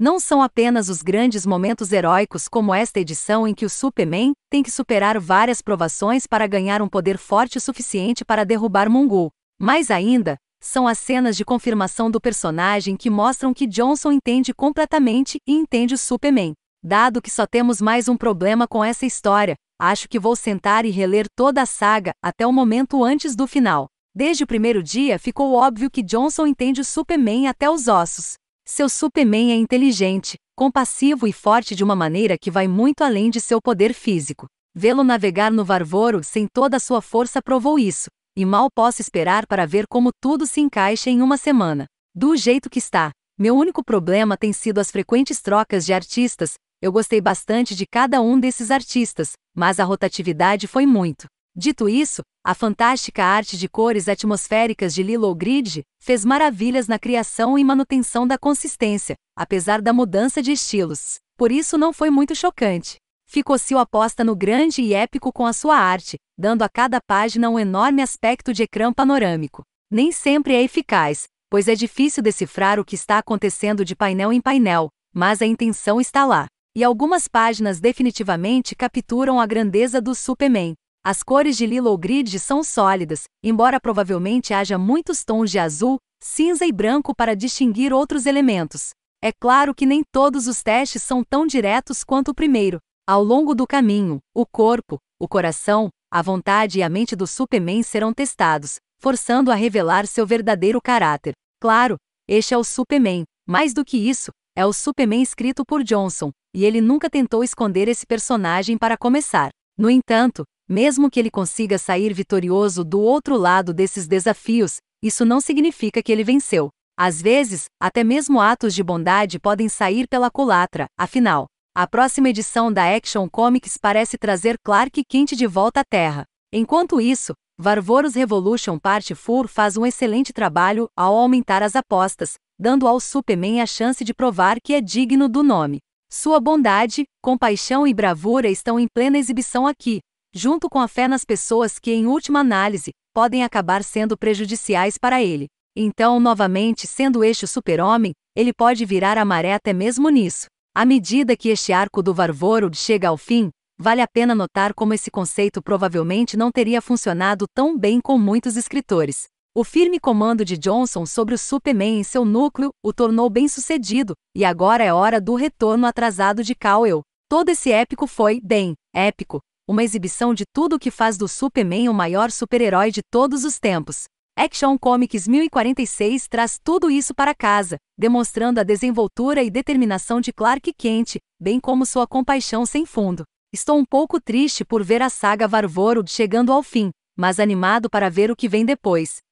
Não são apenas os grandes momentos heróicos como esta edição em que o Superman tem que superar várias provações para ganhar um poder forte o suficiente para derrubar Mongul. Mais ainda, são as cenas de confirmação do personagem que mostram que Johnson entende completamente e entende o Superman. Dado que só temos mais um problema com essa história, acho que vou sentar e reler toda a saga até o momento antes do final. Desde o primeiro dia ficou óbvio que Johnson entende o Superman até os ossos. Seu Superman é inteligente, compassivo e forte de uma maneira que vai muito além de seu poder físico. Vê-lo navegar no Varvoro sem toda a sua força provou isso, e mal posso esperar para ver como tudo se encaixa em uma semana. Do jeito que está, meu único problema tem sido as frequentes trocas de artistas. Eu gostei bastante de cada um desses artistas, mas a rotatividade foi muito. Dito isso, a fantástica arte de cores atmosféricas de Lilo Grid fez maravilhas na criação e manutenção da consistência, apesar da mudança de estilos. Por isso não foi muito chocante. Ficou-se Ficocil aposta no grande e épico com a sua arte, dando a cada página um enorme aspecto de ecrã panorâmico. Nem sempre é eficaz, pois é difícil decifrar o que está acontecendo de painel em painel, mas a intenção está lá. E algumas páginas definitivamente capturam a grandeza do Superman, as cores de Lilo Grid são sólidas, embora provavelmente haja muitos tons de azul, cinza e branco para distinguir outros elementos. É claro que nem todos os testes são tão diretos quanto o primeiro. Ao longo do caminho, o corpo, o coração, a vontade e a mente do Superman serão testados, forçando a revelar seu verdadeiro caráter. Claro, este é o Superman. Mais do que isso, é o Superman escrito por Johnson, e ele nunca tentou esconder esse personagem para começar. No entanto, mesmo que ele consiga sair vitorioso do outro lado desses desafios, isso não significa que ele venceu. Às vezes, até mesmo atos de bondade podem sair pela culatra, afinal. A próxima edição da Action Comics parece trazer Clark Kent de volta à Terra. Enquanto isso, Varvoros Revolution Part 4 faz um excelente trabalho ao aumentar as apostas, dando ao Superman a chance de provar que é digno do nome. Sua bondade, compaixão e bravura estão em plena exibição aqui, junto com a fé nas pessoas que, em última análise, podem acabar sendo prejudiciais para ele. Então, novamente, sendo este o super-homem, ele pode virar a maré até mesmo nisso. À medida que este arco do Varvoro chega ao fim, vale a pena notar como esse conceito provavelmente não teria funcionado tão bem com muitos escritores. O firme comando de Johnson sobre o Superman em seu núcleo o tornou bem-sucedido, e agora é hora do retorno atrasado de Cowell. Todo esse épico foi, bem, épico, uma exibição de tudo o que faz do Superman o maior super-herói de todos os tempos. Action Comics 1046 traz tudo isso para casa, demonstrando a desenvoltura e determinação de Clark Kent, bem como sua compaixão sem fundo. Estou um pouco triste por ver a saga Varvoro chegando ao fim, mas animado para ver o que vem depois.